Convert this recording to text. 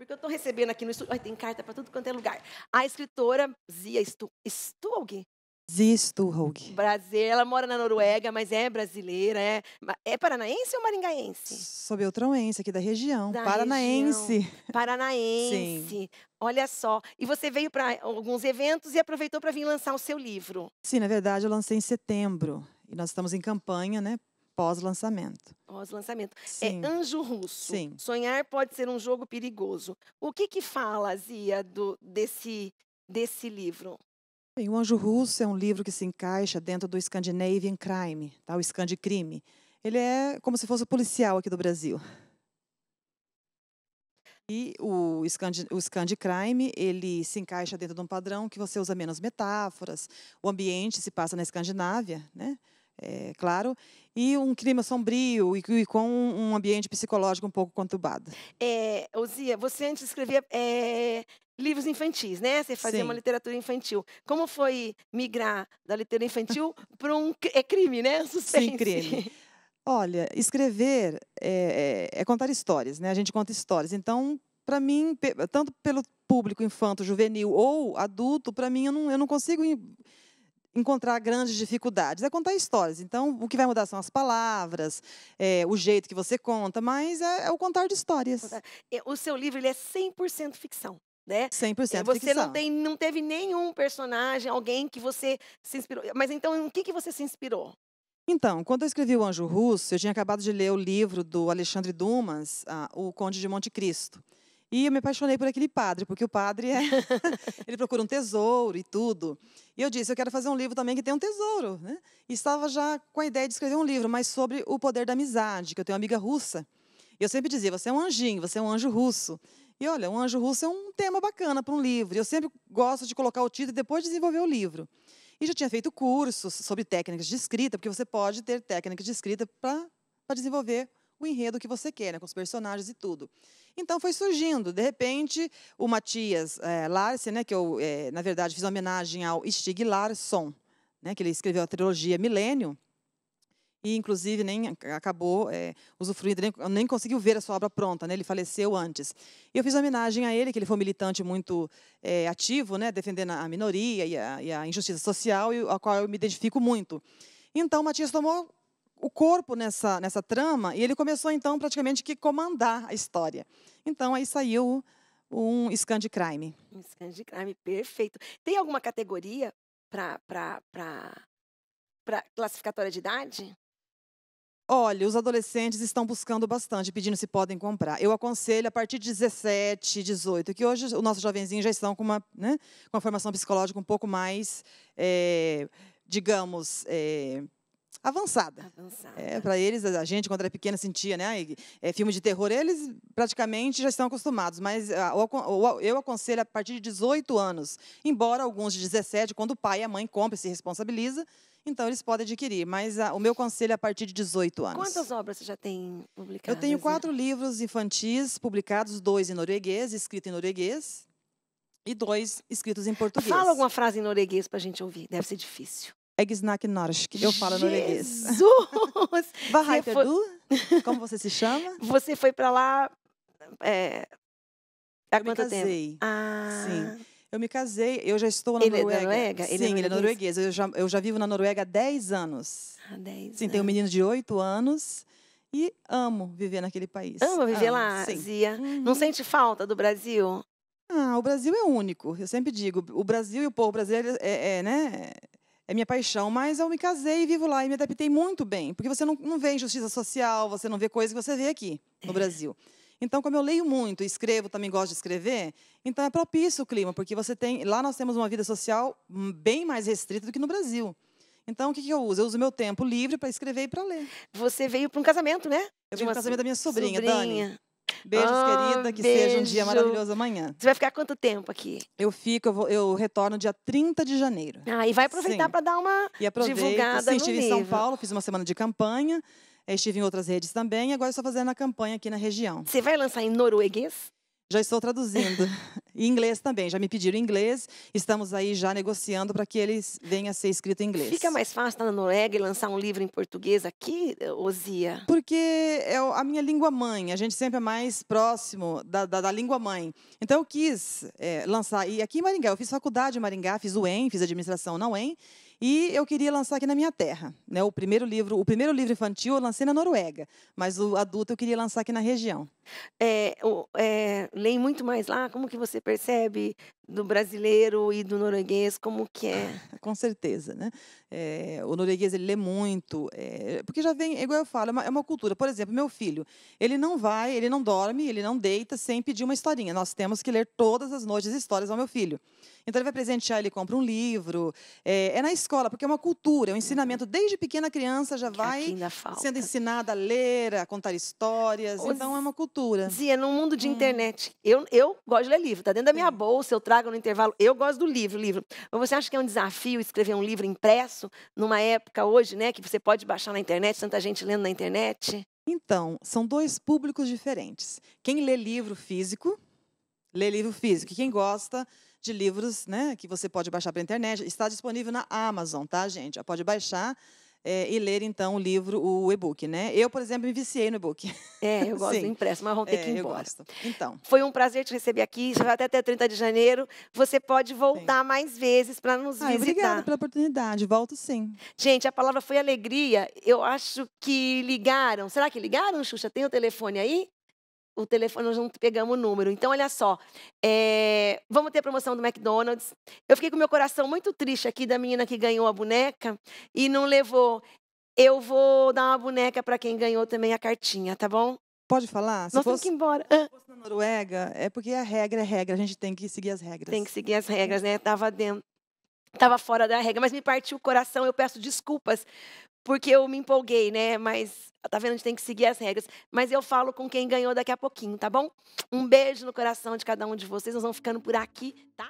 Porque eu estou recebendo aqui no estúdio. Ai, tem carta para tudo quanto é lugar. A escritora Zia Stu, Zia Stuhog. Brasil, ela mora na Noruega, mas é brasileira. É, é paranaense ou maringaense? Sou beltrãoense, aqui da região. Da paranaense. Região. Paranaense. Sim. Olha só. E você veio para alguns eventos e aproveitou para vir lançar o seu livro. Sim, na verdade, eu lancei em setembro. E nós estamos em campanha, né, pós-lançamento. Pós-lançamento. É Anjo Russo. Sim. Sonhar pode ser um jogo perigoso. O que que fala, Zia, do, desse, desse livro? Bem, o Anjo Russo é um livro que se encaixa dentro do Scandinavian Crime, tá? o Scandi Crime. Ele é como se fosse o policial aqui do Brasil. E o Scandi, o Scandi Crime, ele se encaixa dentro de um padrão que você usa menos metáforas, o ambiente se passa na Escandinávia, né? é, claro, e um clima sombrio e, e, com um ambiente psicológico um pouco conturbado. É, Ozia, você antes escrevia é, livros infantis, né? Você fazia Sim. uma literatura infantil. Como foi migrar da literatura infantil para um é crime, né? Suspense. Sim, crime. Olha, escrever é, é, é contar histórias, né? A gente conta histórias. Então, para mim, tanto pelo público infanto, juvenil ou adulto, para mim eu não, eu não consigo encontrar grandes dificuldades. É contar histórias. Então, o que vai mudar são as palavras, é, o jeito que você conta, mas é, é o contar de histórias. O seu livro ele é 100% ficção né? 100% é, você não tem não teve nenhum personagem, alguém que você se inspirou. Mas então, em que que você se inspirou? Então, quando eu escrevi O Anjo Russo, eu tinha acabado de ler o livro do Alexandre Dumas, ah, O Conde de Monte Cristo. E eu me apaixonei por aquele padre, porque o padre é ele procura um tesouro e tudo. E eu disse, eu quero fazer um livro também que tenha um tesouro. Né? E estava já com a ideia de escrever um livro, mas sobre o poder da amizade, que eu tenho uma amiga russa. E eu sempre dizia, você é um anjinho, você é um anjo russo. E olha, um anjo russo é um tema bacana para um livro. Eu sempre gosto de colocar o título e depois desenvolver o livro. E já tinha feito cursos sobre técnicas de escrita, porque você pode ter técnicas de escrita para desenvolver o enredo que você quer, né, com os personagens e tudo. Então foi surgindo. De repente, o Matias é, Larsen, né, que eu, é, na verdade, fiz uma homenagem ao Stig Larsson, né, que ele escreveu a trilogia Milênio, e inclusive nem acabou é, usufruindo, nem, nem, conseguiu ver a sua obra pronta, né? ele faleceu antes. Eu fiz homenagem a ele, que ele foi um militante muito é, ativo, né? defendendo a minoria e a, e a injustiça social, e a qual eu me identifico muito. Então, Matias tomou o corpo nessa, nessa trama e ele começou então praticamente que comandar a história. Então aí saiu um scan de crime. Um scan de crime, perfeito. Tem alguma categoria para classificatória de idade? Olha, os adolescentes estão buscando bastante, pedindo se podem comprar. Eu aconselho a partir de 17, 18, que hoje o nosso jovenzinho já estão com uma, né, com uma formação psicológica um pouco mais, é, digamos, é, avançada. avançada. É, para eles, a gente, quando era pequena, sentia, né? É, filme de terror, eles praticamente já estão acostumados, mas ah, a, o, eu aconselho a partir de 18 anos, embora alguns de 17, quando o pai e a mãe compram e se responsabiliza, então eles podem adquirir, mas a, ah, o meu conselho é a partir de 18 anos. Quantas obras você já tem publicadas? Eu tenho né? quatro né? livros infantis publicados, dois em norueguês, escrito em norueguês, e dois escritos em português. Fala alguma frase em norueguês para a gente ouvir, deve ser difícil. Eggsnack Norsk. Eu falo norueguês. Jesus! Você du? Como você se chama? Você foi para lá. É... Há quanto tempo? Casei. Ah. Sim. Eu me casei, eu já estou na ele é Noruega. É Noruega? Sim, ele é, ele é norueguês. Eu já, eu já vivo na Noruega há 10 anos. Há ah, 10 Sim, anos. tenho um menino de 8 anos e amo viver naquele país. Amo viver amo, lá, sim. Zia. Uhum. Não sente falta do Brasil? Ah, o Brasil é único. Eu sempre digo, o Brasil e o povo brasileiro é, é né? é minha paixão, mas eu me casei e vivo lá e me adaptei muito bem, porque você não, não vê injustiça social, você não vê coisas que você vê aqui no é. Brasil. Então, como eu leio muito, escrevo, também gosto de escrever, então é propício o clima, porque você tem, lá nós temos uma vida social bem mais restrita do que no Brasil. Então, o que, que eu uso? Eu uso meu tempo livre para escrever e para ler. Você veio para um casamento, né? Eu vim para um casamento da minha sobrinha, sobrinha. Dani. Beijos, ah, querida. Que beijo. seja um dia maravilhoso amanhã. Você vai ficar quanto tempo aqui? Eu fico, eu, vou, eu retorno dia 30 de janeiro. Ah, e vai aproveitar para dar uma e aproveito, divulgada sim, no estive livro. em São Paulo, fiz uma semana de campanha. Eh, estive em outras redes também e agora estou fazendo a campanha aqui na região. Você vai lançar em norueguês? já estou traduzindo. E inglês também, já me pediram inglês, estamos aí já negociando para que ele venha a ser escrito em inglês. Fica mais fácil na Noruega e lançar um livro em português aqui, Osia? Porque é a minha língua mãe, a gente sempre é mais próximo da, da, da língua mãe. Então eu quis é, lançar, e aqui em Maringá, eu fiz faculdade em Maringá, fiz UEM, fiz administração na UEM, e eu queria lançar aqui na minha terra, né? O primeiro livro, o primeiro livro infantil eu lancei na Noruega, mas o adulto eu queria lançar aqui na região. É, é, leem muito mais lá, como que você percebe do brasileiro e do norueguês, como que é? Com certeza, né? É, o norueguês, ele lê muito, é, porque já vem, é igual eu falo, é uma, é uma, cultura. Por exemplo, meu filho, ele não vai, ele não dorme, ele não deita sem pedir uma historinha. Nós temos que ler todas as noites histórias ao meu filho. Então, ele vai presentear, ele compra um livro. Eh, é, na escola, porque é uma cultura, é um uhum. ensinamento. Desde pequena criança já é que vai sendo ensinada a ler, a contar histórias. Ô, então, é uma cultura. Zia, no mundo de hum. internet, eu, eu gosto de ler livro. Tá dentro da minha hum. bolsa, eu trago no intervalo. Eu gosto do livro, livro. Mas você acha que é um desafio escrever um livro impresso numa época hoje, né, que você pode baixar na internet, tanta gente lendo na internet? Então, são dois públicos diferentes. Quem lê livro físico, lê livro físico. E quem gosta de livros, né, que você pode baixar pela internet, está disponível na Amazon, tá, gente? Já pode baixar é, e ler então o livro, o e-book, né? Eu, por exemplo, me viciei no e-book. É, eu gosto do impresso, mas vamos ter é, que ir embora. Então. Foi um prazer te receber aqui, já vai até, até 30 de janeiro. Você pode voltar sim. mais vezes para nos Ai, visitar. Obrigada pela oportunidade, volto sim. Gente, a palavra foi alegria. Eu acho que ligaram. Será que ligaram, Xuxa? Tem o telefone aí? o telefone, nós não pegamos o número. Então, olha só, é, vamos ter promoção do McDonald's. Eu fiquei com meu coração muito triste aqui da menina que ganhou a boneca e não levou. Eu vou dar uma boneca para quem ganhou também a cartinha, tá bom? Pode falar? Se Nós fosse, temos que ir embora. Se fosse na Noruega, é porque a regra é regra, a gente tem que seguir as regras. Tem que seguir as regras, né? Tava dentro. Estava fora da regra, mas me partiu o coração. Eu peço desculpas porque eu me empolguei, né? Mas tá vendo, a gente tem que seguir as regras. Mas eu falo com quem ganhou daqui a pouquinho, tá bom? Um beijo no coração de cada um de vocês. Nós vamos ficando por aqui, tá?